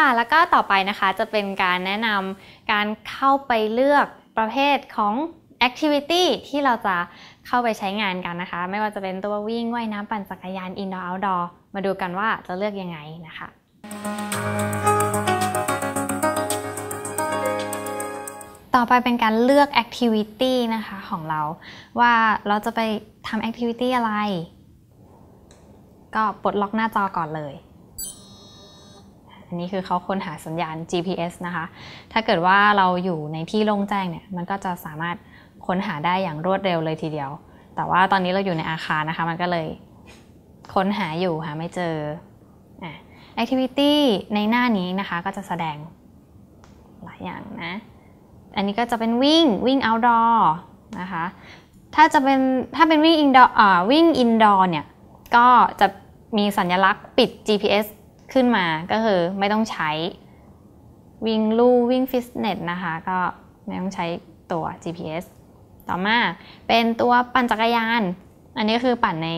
ค่ะแล้วก็ต่อไปนะคะจะเป็นการแนะนำการเข้าไปเลือกประเภทของ Activity ที่เราจะเข้าไปใช้งานกันนะคะ ไม่ว่าจะเป็นตัววิ่งว่ายน้ำปั่นจักรยาน Indoor Outdoor มาดูกันว่าจะเลือกยังไงนะคะ ต่อไปเป็นการเลือก Activity นะคะของเราว่าเราจะไปทำ Activity อะไร ก็ปลดล็อกหน้าจอก่อนเลยอันนี้คือเขาค้นหาสัญญาณ GPS นะคะ ถ้าเกิดว่าเราอยู่ในที่โล่งแจ้งเนี่ย มันก็จะสามารถค้นหาได้อย่างรวดเร็วเลยทีเดียว แต่ว่าตอนนี้เราอยู่ในอาคารนะคะ มันก็เลยค้นหาอยู่หาไม่เจอ activity ในหน้านี้นะคะก็จะแสดงหลายอย่างนะ อันนี้ก็จะเป็นวิ่งวิ่ง outdoor นะคะ ถ้าจะเป็นถ้าเป็นวิ่ง indoor วิ่ง indoor เนี่ย ก็จะมีสัญลักษณ์ปิด GPS ขึ้นมาก็คือไม่ต้องใช้ วิ่งลู่วิ่งฟิตเนสนะคะ ก็ไม่ต้องใช้ตัว GPS ต่อมาเป็นตัวปั่นจักรยาน อันนี้คือปั่นใน